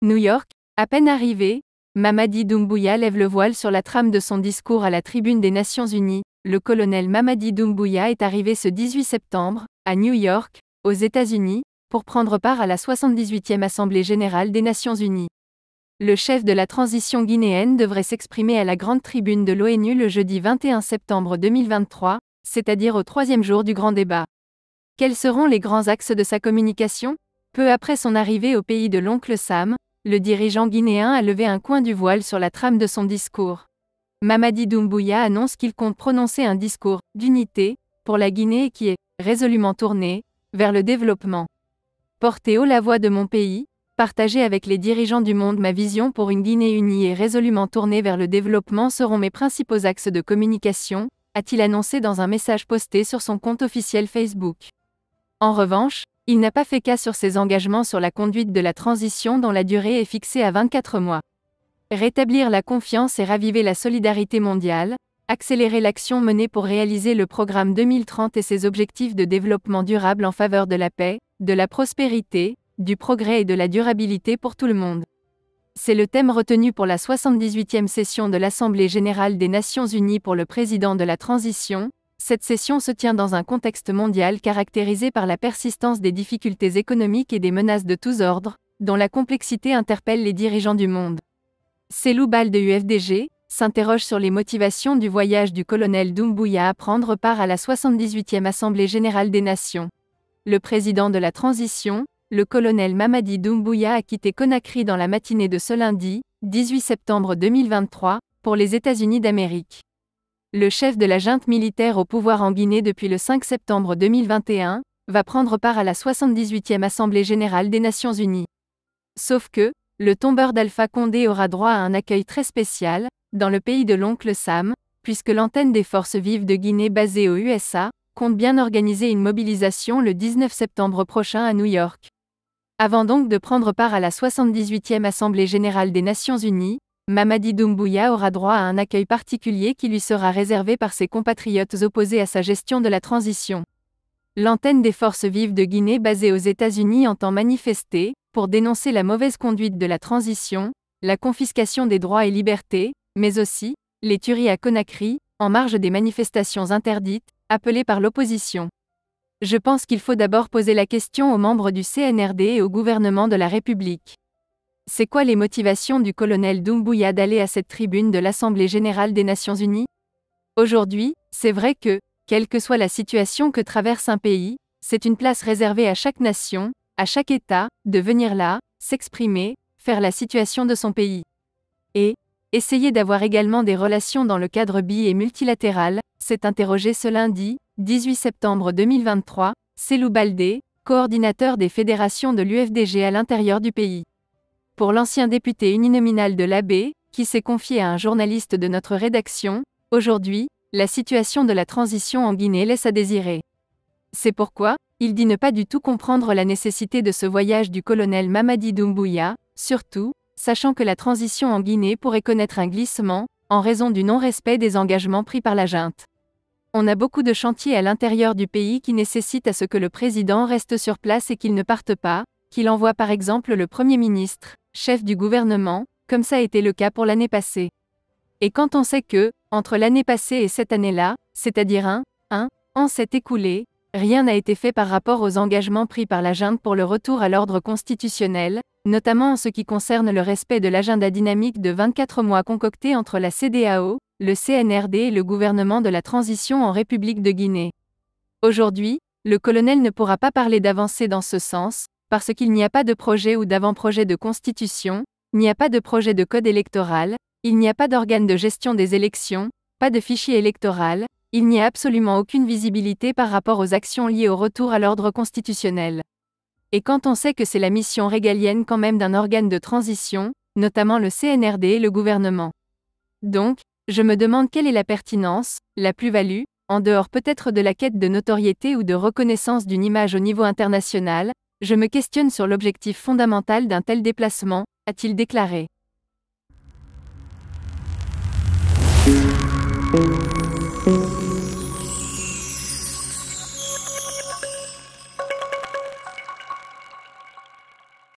New York, à peine arrivé, Mamadi Doumbouya lève le voile sur la trame de son discours à la tribune des Nations Unies. Le colonel Mamadi Doumbouya est arrivé ce 18 septembre, à New York, aux États-Unis, pour prendre part à la 78e Assemblée générale des Nations Unies. Le chef de la transition guinéenne devrait s'exprimer à la grande tribune de l'ONU le jeudi 21 septembre 2023, c'est-à-dire au troisième jour du grand débat. Quels seront les grands axes de sa communication Peu après son arrivée au pays de l'oncle Sam, le dirigeant guinéen a levé un coin du voile sur la trame de son discours. Mamadi Doumbouya annonce qu'il compte prononcer un discours d'unité pour la Guinée qui est résolument tourné vers le développement. Porter haut la voix de mon pays, partager avec les dirigeants du monde ma vision pour une Guinée unie et résolument tournée vers le développement seront mes principaux axes de communication, a-t-il annoncé dans un message posté sur son compte officiel Facebook. En revanche, il n'a pas fait cas sur ses engagements sur la conduite de la transition dont la durée est fixée à 24 mois. Rétablir la confiance et raviver la solidarité mondiale, accélérer l'action menée pour réaliser le programme 2030 et ses objectifs de développement durable en faveur de la paix, de la prospérité, du progrès et de la durabilité pour tout le monde. C'est le thème retenu pour la 78e session de l'Assemblée générale des Nations Unies pour le président de la transition, cette session se tient dans un contexte mondial caractérisé par la persistance des difficultés économiques et des menaces de tous ordres, dont la complexité interpelle les dirigeants du monde. Selou Bal de UFDG s'interroge sur les motivations du voyage du colonel Doumbouya à prendre part à la 78e Assemblée générale des Nations. Le président de la transition, le colonel Mamadi Doumbouya a quitté Conakry dans la matinée de ce lundi, 18 septembre 2023, pour les États-Unis d'Amérique le chef de la junte militaire au pouvoir en Guinée depuis le 5 septembre 2021, va prendre part à la 78e Assemblée générale des Nations unies. Sauf que, le tombeur d'Alpha Condé aura droit à un accueil très spécial, dans le pays de l'oncle Sam, puisque l'antenne des forces vives de Guinée basée aux USA, compte bien organiser une mobilisation le 19 septembre prochain à New York. Avant donc de prendre part à la 78e Assemblée générale des Nations unies, Mamadi Doumbouya aura droit à un accueil particulier qui lui sera réservé par ses compatriotes opposés à sa gestion de la transition. L'antenne des forces vives de Guinée basée aux États-Unis entend manifester, pour dénoncer la mauvaise conduite de la transition, la confiscation des droits et libertés, mais aussi, les tueries à Conakry, en marge des manifestations interdites, appelées par l'opposition. Je pense qu'il faut d'abord poser la question aux membres du CNRD et au gouvernement de la République. C'est quoi les motivations du colonel Doumbouya d'aller à cette tribune de l'Assemblée générale des Nations unies Aujourd'hui, c'est vrai que, quelle que soit la situation que traverse un pays, c'est une place réservée à chaque nation, à chaque État, de venir là, s'exprimer, faire la situation de son pays. Et, essayer d'avoir également des relations dans le cadre bi et multilatéral, s'est interrogé ce lundi, 18 septembre 2023, Selou Baldé, coordinateur des fédérations de l'UFDG à l'intérieur du pays pour l'ancien député uninominal de l'Abbé, qui s'est confié à un journaliste de notre rédaction, aujourd'hui, la situation de la transition en Guinée laisse à désirer. C'est pourquoi, il dit ne pas du tout comprendre la nécessité de ce voyage du colonel Mamadi Doumbouya, surtout, sachant que la transition en Guinée pourrait connaître un glissement, en raison du non-respect des engagements pris par la junte. On a beaucoup de chantiers à l'intérieur du pays qui nécessitent à ce que le président reste sur place et qu'il ne parte pas, qu'il envoie par exemple le Premier ministre, chef du gouvernement, comme ça a été le cas pour l'année passée. Et quand on sait que, entre l'année passée et cette année-là, c'est-à-dire un, un an s'est écoulé, rien n'a été fait par rapport aux engagements pris par la junte pour le retour à l'ordre constitutionnel, notamment en ce qui concerne le respect de l'agenda dynamique de 24 mois concocté entre la CDAO, le CNRD et le gouvernement de la transition en République de Guinée. Aujourd'hui, le colonel ne pourra pas parler d'avancée dans ce sens, parce qu'il n'y a pas de projet ou d'avant-projet de constitution, il n'y a pas de projet de code électoral, il n'y a pas d'organe de gestion des élections, pas de fichier électoral, il n'y a absolument aucune visibilité par rapport aux actions liées au retour à l'ordre constitutionnel. Et quand on sait que c'est la mission régalienne quand même d'un organe de transition, notamment le CNRD et le gouvernement. Donc, je me demande quelle est la pertinence, la plus-value, en dehors peut-être de la quête de notoriété ou de reconnaissance d'une image au niveau international, je me questionne sur l'objectif fondamental d'un tel déplacement, a-t-il déclaré.